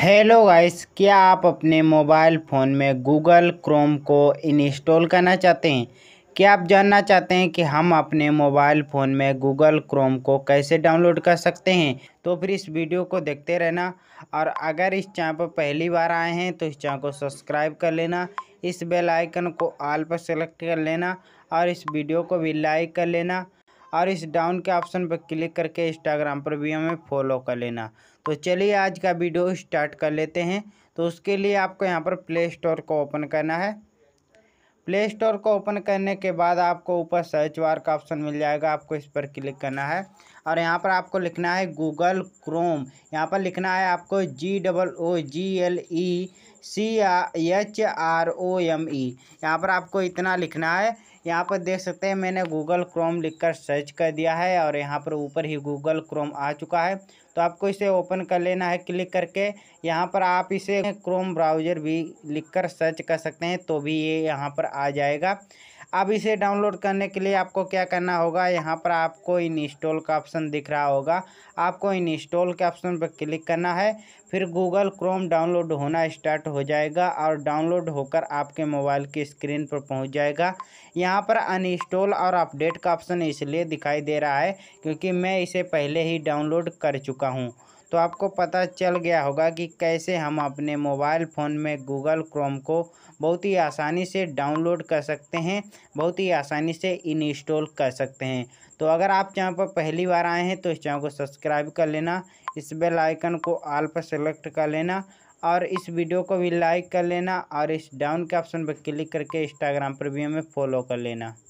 hello guys क्या आप अपने मोबाइल फ़ोन में गूगल क्रोम को इंस्टॉल करना चाहते हैं क्या आप जानना चाहते हैं कि हम अपने मोबाइल फ़ोन में गूगल क्रोम को कैसे डाउनलोड कर सकते हैं तो फिर इस वीडियो को देखते रहना और अगर इस चैनल पर पहली बार आए हैं तो इस चैनल को सब्सक्राइब कर लेना इस बेल आइकन को आल पर सेलेक्ट कर लेना और इस वीडियो को भी लाइक कर लेना और इस डाउन के ऑप्शन पर क्लिक करके इंस्टाग्राम पर भी हमें फॉलो कर लेना तो चलिए आज का वीडियो स्टार्ट कर लेते हैं तो उसके लिए आपको यहाँ पर प्ले स्टोर को ओपन करना है प्ले स्टोर को ओपन करने के बाद आपको ऊपर सर्च वार का ऑप्शन मिल जाएगा आपको इस पर क्लिक करना है और यहाँ पर आपको लिखना है गूगल क्रोम यहाँ पर लिखना है आपको G double O G L E C H R O M E यहाँ पर आपको इतना लिखना है यहाँ पर देख सकते हैं मैंने गूगल क्रोम लिखकर सर्च कर दिया है और यहाँ पर ऊपर ही गूगल क्रोम आ चुका है तो आपको इसे ओपन कर लेना है क्लिक करके यहाँ पर आप इसे क्रोम ब्राउज़र भी लिखकर सर्च कर सकते हैं तो भी ये यहाँ पर आ जाएगा अब इसे डाउनलोड करने के लिए आपको क्या करना होगा यहाँ पर आपको इंस्टॉल का ऑप्शन दिख रहा होगा आपको इंस्टॉल के ऑप्शन पर क्लिक करना है फिर गूगल क्रोम डाउनलोड होना स्टार्ट हो जाएगा और डाउनलोड होकर आपके मोबाइल की स्क्रीन पर पहुँच जाएगा यहाँ पर अनइंस्टॉल और अपडेट का ऑप्शन इसलिए दिखाई दे रहा है क्योंकि मैं इसे पहले ही डाउनलोड कर चुका हूँ तो आपको पता चल गया होगा कि कैसे हम अपने मोबाइल फ़ोन में गूगल क्रोम को बहुत ही आसानी से डाउनलोड कर सकते हैं बहुत ही आसानी से इंस्टॉल कर सकते हैं तो अगर आप चैनल पर पहली बार आए हैं तो इस चैनल को सब्सक्राइब कर लेना इस बेल आइकन को आल पर सेलेक्ट कर लेना और इस वीडियो को भी लाइक कर लेना और इस डाउन के ऑप्शन पर क्लिक करके इंस्टाग्राम पर भी हमें फॉलो कर लेना